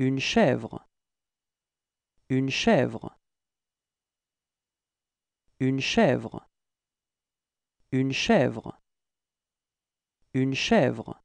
Une chèvre. Une chèvre. Une chèvre. Une chèvre. Une chèvre.